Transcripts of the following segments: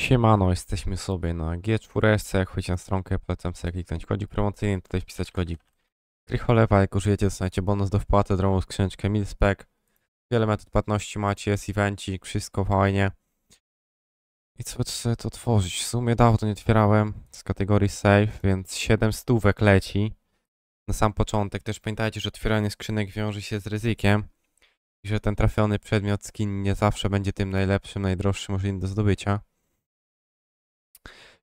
Siemano, jesteśmy sobie na G4, jak wchodzicie na stronkę, polecam sobie kliknąć kodzik promocyjny, tutaj wpisać kodzik Krycholewa, jak użyjecie dostaniecie bonus do wpłaty, drogą skrzyneczkę Milspec, wiele metod płatności macie, jest evencik, wszystko fajnie. I co by sobie to otworzyć? W sumie dawno to nie otwierałem z kategorii save, więc 7 stówek leci. Na sam początek też pamiętajcie, że otwieranie skrzynek wiąże się z ryzykiem i że ten trafiony przedmiot skin nie zawsze będzie tym najlepszym, najdroższym możliwym do zdobycia.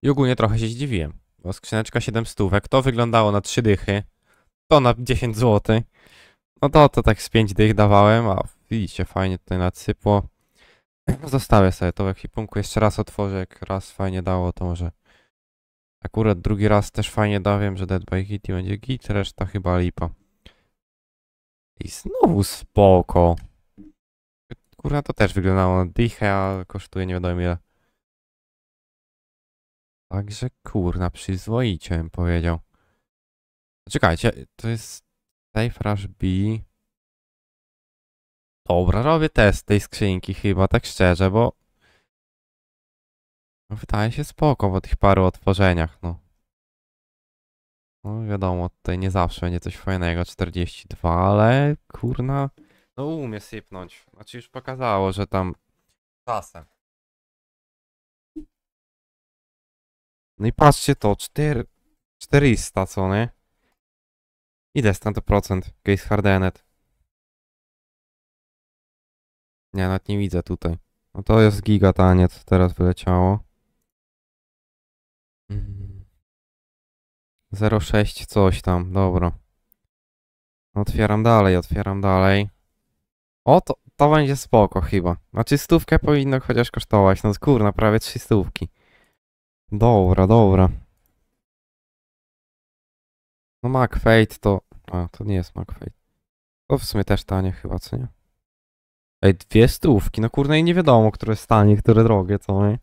I ogólnie trochę się zdziwiłem, bo skrzyneczka 7 stówek, to wyglądało na 3 dychy, to na 10 zł. No to, to tak z 5 dych dawałem, a widzicie, fajnie tutaj nadsypło. Zostawię sobie to w ekwipunku, jeszcze raz otworzę, jak raz fajnie dało, to może akurat drugi raz też fajnie da, wiem, że Dead by Hitty będzie git, reszta chyba lipa. I znowu spoko. Kurwa, to też wyglądało na dychę, a kosztuje nie wiadomo ile. Także kurna, przyzwoicie bym powiedział. Czekajcie, to jest Safe Rush B. Dobra, robię test tej skrzynki chyba, tak szczerze, bo... No, wydaje się spoko po tych paru otworzeniach, no. No wiadomo, tutaj nie zawsze będzie coś fajnego, 42, ale kurna... No umie sypnąć. Znaczy już pokazało, że tam... Czasem. No i patrzcie to, 4, 400 co nie? Ile jest na to procent Case Hardenet? Nie, nawet nie widzę tutaj. No to jest gigataniec, teraz wyleciało. 06 coś tam, dobra. No otwieram dalej, otwieram dalej. O, to, to będzie spoko chyba. Znaczy stówkę powinno chociaż kosztować, no kurna, prawie trzy stówki. Dobra, dobra. No McFate to... A, to nie jest McFate. To w sumie też tanie chyba, co nie? Ej, dwie stówki, no kurde i nie wiadomo, które jest tanie, które drogie, co nie?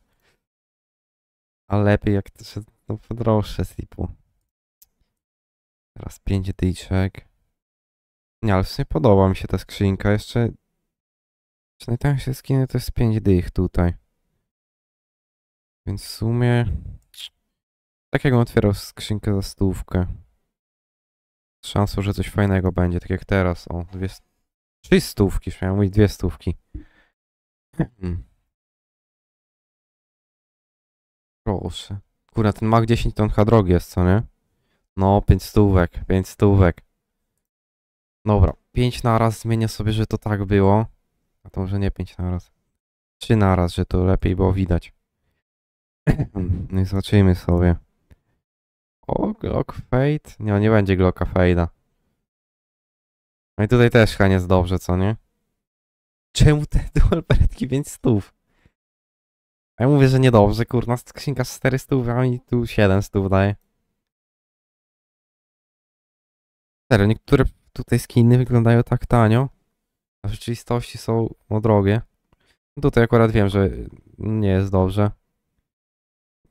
A lepiej jak to się... No podroższe typu. Teraz pięć dyszek. Nie, ale w sumie podoba mi się ta skrzynka, jeszcze... Czy najtańsze skiny to jest pięć dych tutaj. Więc w sumie... Tak jakbym otwierał skrzynkę za stówkę. Z szansą, że coś fajnego będzie, tak jak teraz. O, dwie... Trzy stówki, miałem mówić dwie stówki. Hmm. Proszę. Kurna, ten Mach 10 ton drogi jest, co nie? No, 5 stówek, 5 stówek. Dobra, 5 na raz zmienię sobie, że to tak było. A to może nie 5 na raz. 3 na raz, że to lepiej było widać. No zobaczymy sobie. O, Glock Fade? Nie, nie będzie Glocka Fade'a. No i tutaj też chyba nie jest dobrze, co nie? Czemu te dual beretki 5 stów? A ja mówię, że niedobrze, kurna, skrzynka 4 stów, a mi tu 7 stów daje. Serio, niektóre tutaj skiny wyglądają tak tanio, a w rzeczywistości są no drogie. Tutaj akurat wiem, że nie jest dobrze.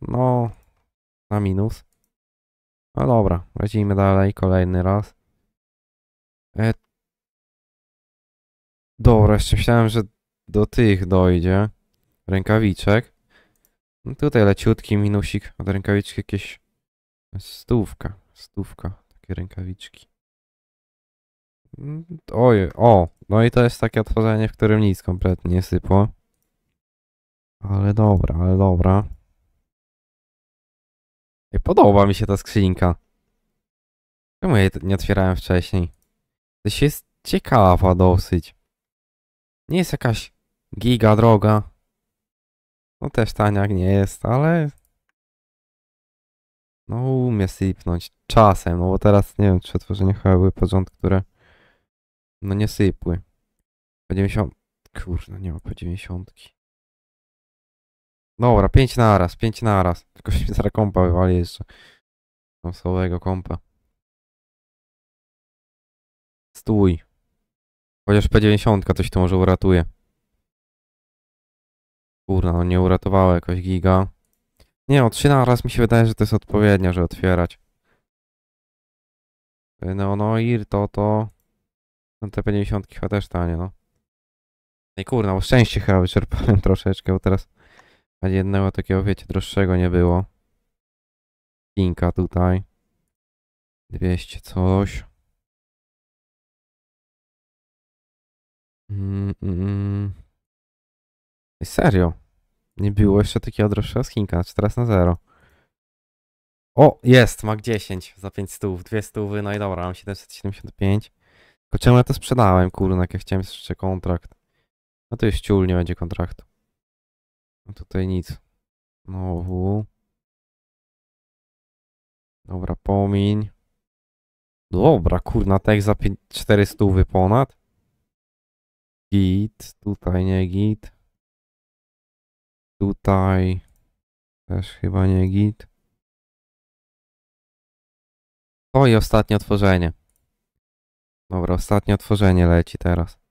No, na minus. No dobra, lecimy dalej kolejny raz. E... Dobra, jeszcze myślałem, że do tych dojdzie. Rękawiczek. No tutaj leciutki minusik od rękawiczki jakieś stówka, stówka, takie rękawiczki. Mm, oj, o, no i to jest takie otworzenie, w którym nic kompletnie nie sypło. Ale dobra, ale dobra. Podoba mi się ta skrzynka. Czemu jej nie otwierałem wcześniej? To jest ciekawa dosyć. Nie jest jakaś giga droga. No też taniak nie jest, ale... No umie sypnąć. Czasem, no bo teraz nie wiem, czy otworzenie chyba były porząd, które... No nie sypły. Po 90... Kurna, nie ma po 90. Dobra, 5 na raz, 5 na raz. Tylko się teraz kompa wywali jeszcze. Mam słabego kompa. Stój. Chociaż P90 coś tu może uratuje. Kurna, no nie uratowało jakoś giga. Nie no, 3 na raz mi się wydaje, że to jest odpowiednio, żeby otwierać. No, no, IR to, to... No te 50 chyba też tanie, no. No i kurna, bo szczęście chyba wyczerpałem troszeczkę, bo teraz... Ani jednego takiego, wiecie, droższego nie było. Kinka tutaj. 200 coś. Mm, mm. I mm. serio. Nie było no. jeszcze takiego droższego skinka, Czy znaczy teraz na zero. O, jest, Mac 10 za 5 stów, 2 stówy, no i dobra, mam 775. Tylko czemu ja to sprzedałem, kurna, jak ja chciałem jeszcze kontrakt. No to jest ciul, nie będzie kontraktu. No tutaj nic. Znowu. Dobra, pomiń. Dobra, kurna, tak za 400 ponad. Git, tutaj nie git. Tutaj też chyba nie git. O i ostatnie otworzenie. Dobra, ostatnie otworzenie leci teraz.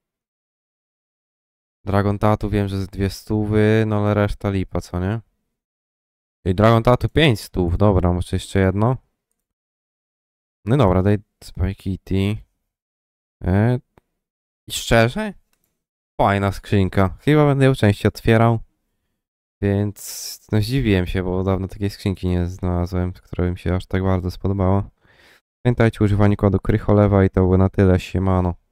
Dragon Tatu wiem, że z dwie stówy, no ale reszta lipa, co nie? I Dragon Tatu 5 stów, dobra, muszę jeszcze jedno. No dobra, daj Spy Kitty. E... I szczerze? Fajna skrzynka. Chyba będę ją częściej otwierał. Więc no zdziwiłem się, bo dawno takiej skrzynki nie znalazłem, która mi się aż tak bardzo spodobała. Pamiętajcie o używaniu kodu Krycholewa i to było na tyle. Siemano.